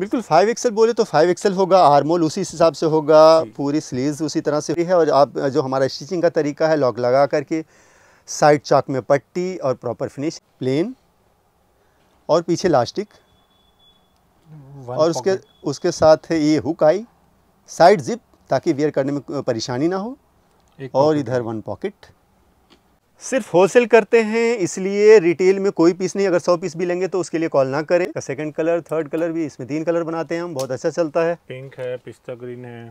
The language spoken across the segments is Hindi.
बिल्कुल फाइव एक्सल बोले तो फाइव एक्सल होगा हारमोल उसी हिसाब से होगा पूरी स्लीव उसी तरह से है और आप जो हमारा स्टिचिंग का तरीका है लॉक लगा करके साइड चाक में पट्टी और प्रॉपर फिनिश प्लेन और पीछे लास्टिक और उसके उसके साथ ये हुक आई साइड जिप ताकि वेयर करने में परेशानी ना हो और इधर वन पॉकेट सिर्फ होलसेल करते हैं इसलिए रिटेल में कोई पीस नहीं अगर सौ पीस भी लेंगे तो उसके लिए कॉल ना करें सेकंड कलर थर्ड कलर भी इसमें तीन कलर बनाते हैं हम बहुत अच्छा चलता है पिंक है पिस्ता ग्रीन है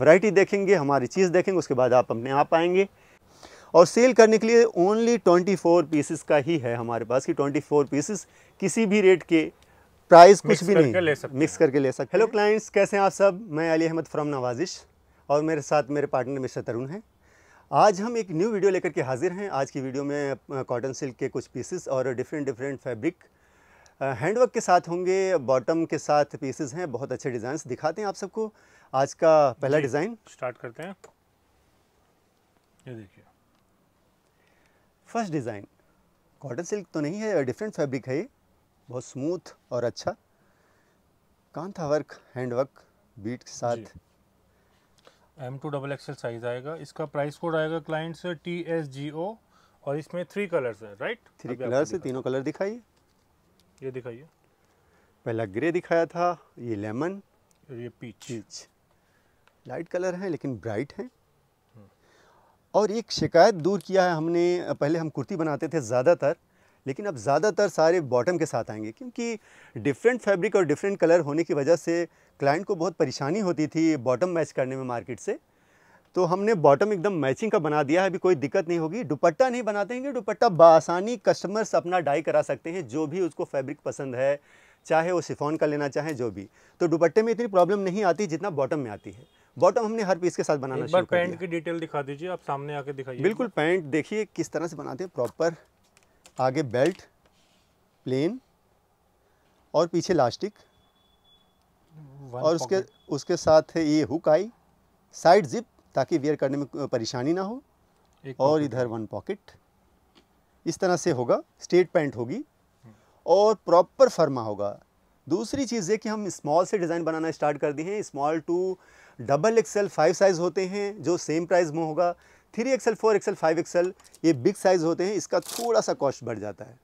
वैरायटी देखेंगे हमारी चीज़ देखेंगे उसके बाद आप अपने आप आएंगे और सेल करने के लिए ओनली ट्वेंटी पीसेस का ही है हमारे पास कि ट्वेंटी पीसेस किसी भी रेट के प्राइस कुछ भी नहीं ले सकते मिक्स करके ले सकते हेलो क्लाइंट्स कैसे हैं आप सब मैं अली अहमद फ्रॉम नवाजिश और मेरे साथ मेरे पार्टनर मिस्टर तरुण हैं आज हम एक न्यू वीडियो लेकर के हाजिर हैं आज की वीडियो में कॉटन सिल्क के कुछ पीसेस और डिफरेंट डिफरेंट फैब्रिक हैंडवर्क के साथ होंगे बॉटम के साथ पीसेस हैं बहुत अच्छे डिज़ाइंस दिखाते हैं आप सबको आज का पहला डिज़ाइन स्टार्ट करते हैं ये देखिए फर्स्ट डिज़ाइन कॉटन सिल्क तो नहीं है डिफरेंट फैब्रिक है ये बहुत स्मूथ और अच्छा कांथा वर्क हैंडवर्क बीट के साथ M to double XL size आएगा इसका प्राइस कोड आएगा क्लाइंट से टी एस जी ओ और इसमें थ्री कलर्स है राइट थ्री कलर से तीनों कलर दिखाइए ये दिखाइए पहला ग्रे दिखाया था ये लेमन और ये पीच पीच लाइट कलर है लेकिन ब्राइट है हम्म। और एक शिकायत दूर किया है हमने पहले हम कुर्ती बनाते थे ज़्यादातर लेकिन अब ज़्यादातर सारे बॉटम के साथ आएंगे क्योंकि डिफरेंट फैब्रिक और डिफरेंट कलर होने की वजह से क्लाइंट को बहुत परेशानी होती थी बॉटम मैच करने में मार्केट से तो हमने बॉटम एकदम मैचिंग का बना दिया है अभी कोई दिक्कत नहीं होगी दुपट्टा नहीं बनाते हैं कि दुपट्टा बसानी कस्टमर्स अपना डाई करा सकते हैं जो भी उसको फैब्रिक पसंद है चाहे वो सिफोन का लेना चाहे जो भी तो दुपट्टे में इतनी प्रॉब्लम नहीं आती जितना बॉटम में आती है बॉटम हमने हर पीस के साथ बनाना शुरू पैंट की डिटेल दिखा दीजिए आप सामने आके दिखाइए बिल्कुल पैंट देखिए किस तरह से बनाते हैं प्रॉपर आगे बेल्ट प्लेन और पीछे लास्टिक और उसके उसके साथ ये हुक आई साइड जिप ताकि वेयर करने में परेशानी ना हो और इधर वन पॉकेट इस तरह से होगा स्ट्रेट पैंट होगी और प्रॉपर फर्मा होगा दूसरी चीज़ ये कि हम स्मॉल से डिज़ाइन बनाना स्टार्ट कर दिए हैं small to double XL five size होते हैं जो सेम प्राइस में होगा three XL four XL five XL ये बिग साइज़ होते हैं इसका थोड़ा सा कॉस्ट बढ़ जाता है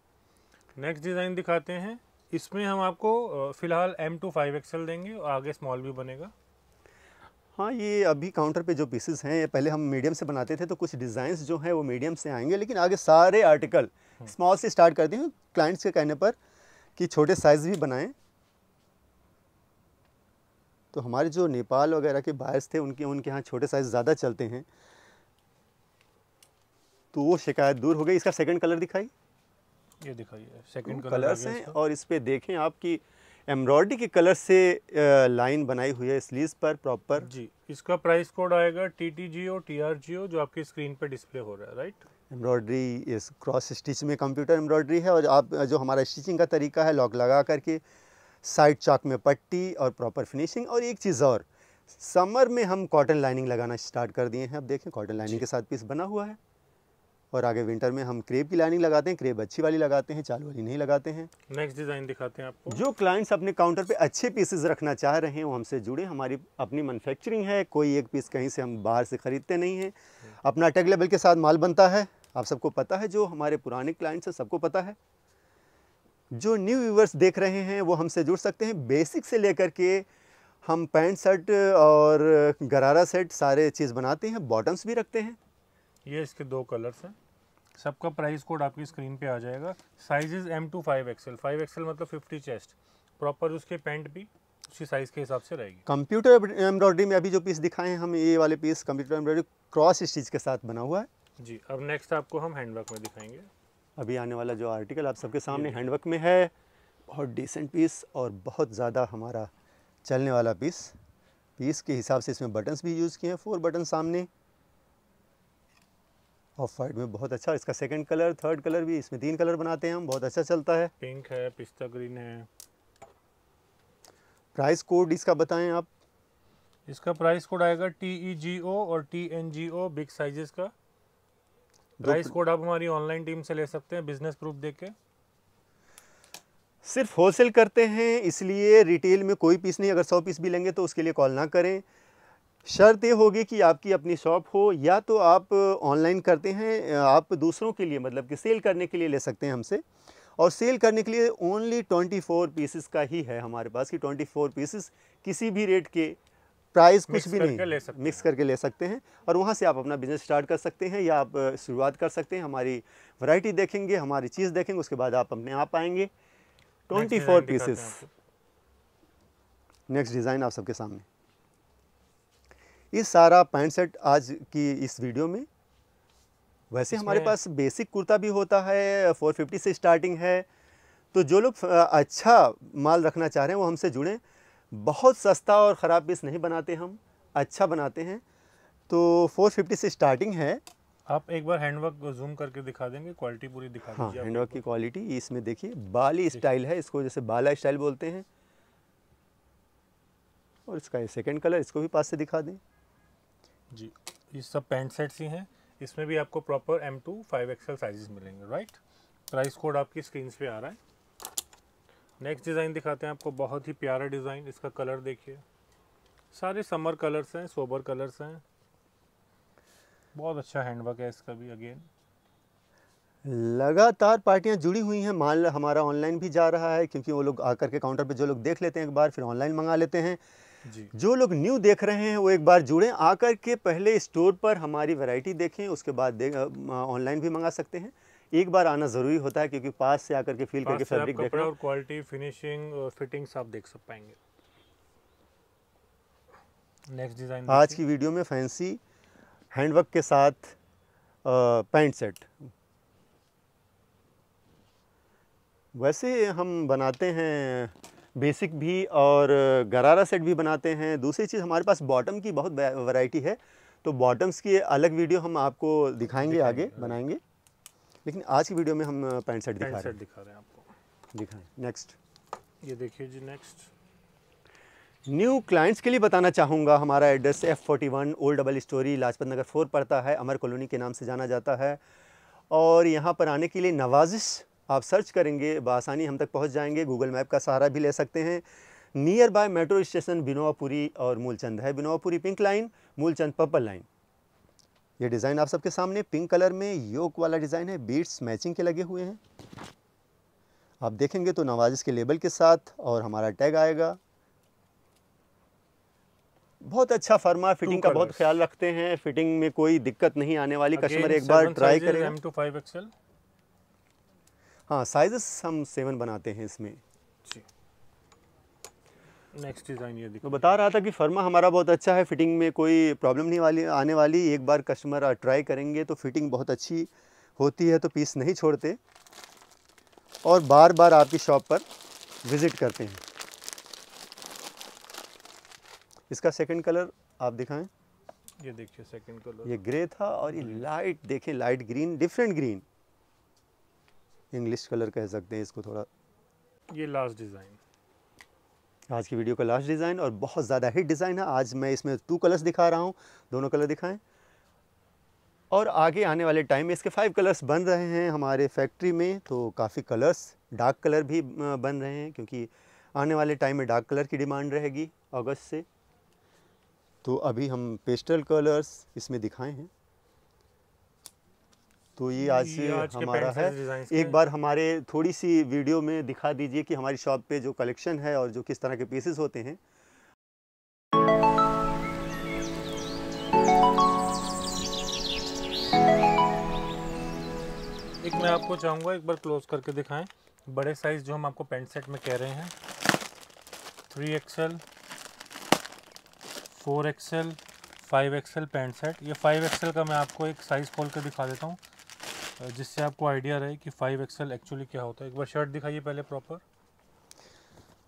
नेक्स्ट डिज़ाइन दिखाते हैं इसमें हम आपको फ़िलहाल एम टू फाइव एक्सल देंगे और आगे स्मॉल भी बनेगा हाँ ये अभी काउंटर पे जो पीसेस हैं ये पहले हम मीडियम से बनाते थे तो कुछ डिज़ाइंस जो हैं वो मीडियम से आएंगे लेकिन आगे सारे आर्टिकल स्मॉल हम्म। से स्टार्ट करते हूँ क्लाइंट्स के कहने पर कि छोटे साइज़ भी बनाएं तो हमारे जो नेपाल वगैरह के बायर्स थे उनके उनके यहाँ छोटे साइज़ ज़्यादा चलते हैं तो वो शिकायत दूर हो गई इसका सेकंड कलर दिखाई ये दिखाइए सेकंड कलर्स हैं और इस पर देखें आपकी एम्ब्रॉयडरी के कलर से लाइन बनाई हुई है स्लीव पर प्रॉपर जी इसका प्राइस कोड आएगा T T G O T R G O जो आपकी स्क्रीन पर डिस्प्ले हो रहा है राइट एम्ब्रॉयडरी इस क्रॉस स्टिच में कंप्यूटर एम्ब्रॉयडरी है और आप जो हमारा स्टिचिंग का तरीका है लॉक लगा करके साइड चाक में पट्टी और प्रॉपर फिनिशिंग और एक चीज़ और समर में हम कॉटन लाइनिंग लगाना स्टार्ट कर दिए हैं अब देखें कॉटन लाइनिंग के साथ पीस बना हुआ है और आगे विंटर में हम क्रेप की लाइनिंग लगाते हैं क्रेप अच्छी वाली लगाते हैं चालू वाली नहीं लगाते हैं नेक्स्ट डिज़ाइन दिखाते हैं आपको जो क्लाइंट्स अपने काउंटर पे अच्छे पीसेस रखना चाह रहे हैं वो हमसे जुड़े हमारी अपनी मैनुफैक्चरिंग है कोई एक पीस कहीं से हम बाहर से ख़रीदते नहीं हैं अपना टैग लेबल के साथ माल बनता है आप सबको पता है जो हमारे पुराने क्लाइंट्स हैं सबको पता है जो न्यू व्यूवर्स देख रहे हैं वो हमसे जुड़ सकते हैं बेसिक से लेकर के हम पैंट शर्ट और गरारा सेट सारे चीज़ बनाते हैं बॉटम्स भी रखते हैं ये इसके दो कलर्स हैं सबका प्राइस कोड आपकी स्क्रीन पे आ जाएगा is M to five XL five XL मतलब फिफ्टी चेस्ट प्रॉपर उसके पेंट भी उसी साइज के हिसाब से रहेगी कंप्यूटर एम्ब्रॉयडरी में अभी जो पीस दिखाए हैं हम ये वाले piece computer embroidery cross stitch के साथ बना हुआ है जी अब नेक्स्ट आपको हम हैंडवर्क में दिखाएंगे अभी आने वाला जो आर्टिकल आप सबके सामने हैंडवर्क में है बहुत डिसेंट पीस और बहुत ज़्यादा हमारा चलने वाला पीस पीस के हिसाब से इसमें बटन्स भी यूज़ किए हैं फोर बटन सामने ऑफ वाइट में बहुत अच्छा इसका सेकंड कलर थर्ड कलर भी इसमें तीन कलर बनाते हैं हम बहुत अच्छा चलता है पिंक है पिस्ता ग्रीन है प्राइस कोड इसका बताएं आप इसका प्राइस कोड आएगा टी ई जी ओ और T N G O big sizes का प्राइस कोड आप हमारी ऑनलाइन टीम से ले सकते हैं बिजनेस प्रूफ देख के सिर्फ होलसेल करते हैं इसलिए रिटेल में कोई पीस नहीं अगर सौ पीस भी लेंगे तो उसके लिए कॉल ना करें शर्त ये होगी कि आपकी अपनी शॉप हो या तो आप ऑनलाइन करते हैं आप दूसरों के लिए मतलब कि सेल करने के लिए ले सकते हैं हमसे और सेल करने के लिए ओनली 24 पीसेस का ही है हमारे पास कि 24 पीसेस किसी भी रेट के प्राइस कुछ भी नहीं ले मिक्स करके ले सकते हैं और वहाँ से आप अपना बिज़नेस स्टार्ट कर सकते हैं या आप शुरुआत कर सकते हैं हमारी वैरायटी देखेंगे हमारी चीज़ देखेंगे उसके बाद आप अपने आप आएंगे twenty four pieces next design आप सबके सामने ये सारा पैंट सेट आज की इस वीडियो में वैसे हमारे पास बेसिक कुर्ता भी होता है 450 से स्टार्टिंग है तो जो लोग अच्छा माल रखना चाह रहे हैं वो हमसे जुड़ें बहुत सस्ता और ख़राब पीस नहीं बनाते हम अच्छा बनाते हैं तो 450 से स्टार्टिंग है आप एक बार हैंडवर्क जूम करके दिखा देंगे क्वालिटी पूरी दिखा हाँ हैंडवर्क की क्वालिटी इसमें देखिए बाली स्टाइल है इसको जैसे बाला स्टाइल बोलते हैं और इसका सेकेंड कलर इसको भी पास से दिखा दें जी ये सब पैंट सेट्स ही हैं इसमें भी आपको proper M to five XL sizes मिलेंगे राइट प्राइस कोड आपकी स्क्रीन पे आ रहा है नेक्स्ट डिज़ाइन दिखाते हैं आपको बहुत ही प्यारा डिज़ाइन इसका कलर देखिए सारे समर कलर्स हैं सोबर कलर्स हैं बहुत अच्छा हैंडवर्क है इसका भी अगेन लगातार पार्टियां जुड़ी हुई हैं माल हमारा ऑनलाइन भी जा रहा है क्योंकि वो लोग आकर के काउंटर पे जो लोग देख लेते हैं एक बार फिर ऑनलाइन मंगा लेते हैं जो लोग न्यू देख रहे हैं वो एक बार जुड़ें आकर के पहले स्टोर पर हमारी वैरायटी देखें उसके बाद देख ऑनलाइन भी मंगा सकते हैं एक बार आना जरूरी होता है क्योंकि पास से आकर के फील करके फैब्रिक देख और क्वालिटी फिनिशिंग फिटिंग्स आप देख सक पाएंगे नेक्स्ट डिजाइन आज की वीडियो में फैंसी हैंडवर्क के साथ पैंट सेट वैसे हम बनाते हैं बेसिक भी और गरारा सेट भी बनाते हैं दूसरी चीज़ हमारे पास बॉटम की बहुत वैरायटी है तो बॉटम्स की अलग वीडियो हम आपको दिखाएंगे, दिखाएंगे आगे हाँ। बनाएंगे लेकिन आज की वीडियो में हम पैंट सेट दिखा रहे हैं दिखा रहे हैं आपको दिखाएं नेक्स्ट ये देखिए जी नेक्स्ट न्यू क्लाइंट्स के लिए बताना चाहूँगा हमारा address F forty one old double storey Lajpat Nagar four पड़ता है अमर कॉलोनी के नाम से जाना जाता है और यहाँ पर आने के लिए नवाजिश आप सर्च करेंगे बसानी हम तक पहुँच जाएंगे गूगल मैप का सहारा भी ले सकते हैं near by metro station Vinobapuri और मूलचंद है Vinobapuri pink line Moolchand purple line ये डिज़ाइन आप सबके सामने पिंक कलर में योक वाला डिज़ाइन है बीट्स मैचिंग के लगे हुए हैं आप देखेंगे तो नवाजिश के लेबल के साथ और हमारा टैग आएगा बहुत अच्छा फर्मा फिटिंग का बहुत ख्याल रखते हैं फिटिंग में कोई दिक्कत नहीं आने वाली कस्टमर एक बार ट्राई करें हाँ साइजेस हम सेवन बनाते हैं इसमें नेक्स्ट डिज़ाइन ये देखो बता रहा था कि फर्मा हमारा बहुत अच्छा है फिटिंग में कोई प्रॉब्लम नहीं वाली आने वाली एक बार कस्टमर ट्राई करेंगे तो फिटिंग बहुत अच्छी होती है तो पीस नहीं छोड़ते और बार बार आपकी शॉप पर विज़िट करते हैं इसका सेकंड कलर आप दिखाएं ये देखिए सेकंड कलर ये ग्रे था और ये लाइट हम्म। देखें light green different green English colour कह सकते हैं इसको थोड़ा ये लास्ट डिज़ाइन आज की वीडियो का लास्ट डिज़ाइन और बहुत ज़्यादा हिट डिज़ाइन है आज मैं इसमें टू कलर्स दिखा रहा हूँ दोनों कलर दिखाएं और आगे आने वाले टाइम में इसके फाइव कलर्स बन रहे हैं हमारे फैक्ट्री में तो काफ़ी कलर्स डार्क कलर भी बन रहे हैं क्योंकि आने वाले टाइम में डार्क कलर की डिमांड रहेगी अगस्त से तो अभी हम पेस्टल कलर्स इसमें दिखाए हैं तो ये आज से आज हमारा है एक बार हमारे थोड़ी सी वीडियो में दिखा दीजिए कि हमारी शॉप पे जो कलेक्शन है और जो किस तरह के पीसेस होते हैं एक मैं आपको चाहूंगा एक बार क्लोज करके दिखाएं बड़े साइज़ जो हम आपको पेंट सेट में कह रहे हैं three XL four XL five XL pant set ये फाइव एक्सएल का मैं आपको एक साइज़ खोल कर दिखा देता हूँ जिससे आपको आइडिया रहे कि फाइव एक्सल एक्चुअली क्या होता है एक बार शर्ट दिखाइए पहले प्रॉपर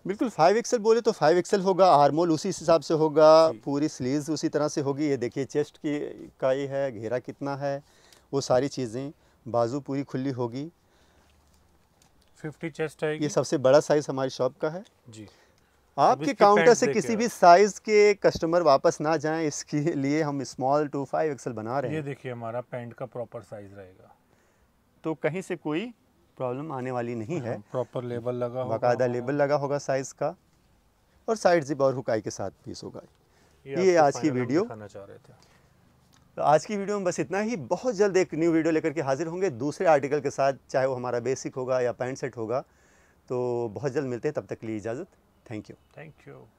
बिल्कुल फाइव एक्सल बोले तो फाइव एक्सल होगा हारमोल उसी हिसाब से होगा पूरी स्लीव उसी तरह से होगी ये देखिए चेस्ट की का ये है घेरा कितना है वो सारी चीज़ें बाजू पूरी खुली होगी फिफ्टी चेस्ट है ये सबसे बड़ा साइज़ हमारी शॉप का है जी आपके काउंटर से किसी भी साइज के कस्टमर वापस ना जाएं इसके लिए हम स्मॉल टू फाइव एक्सल बना रहे हैं ये देखिए हमारा पैंट का प्रॉपर साइज रहेगा तो कहीं से कोई प्रॉब्लम आने वाली नहीं है प्रॉपर लेबल लगा बाकायदा लेबल लगा होगा साइज़ का और साइड जिप और हुकाई के साथ पीस होगा ये, ये आज की वीडियो तो आज की वीडियो में बस इतना ही बहुत जल्द एक न्यू वीडियो लेकर के हाजिर होंगे दूसरे आर्टिकल के साथ चाहे वो हमारा बेसिक होगा या पैंट सेट होगा तो बहुत जल्द मिलते हैं तब तक के लिए इजाज़त थैंक यू थैंक यू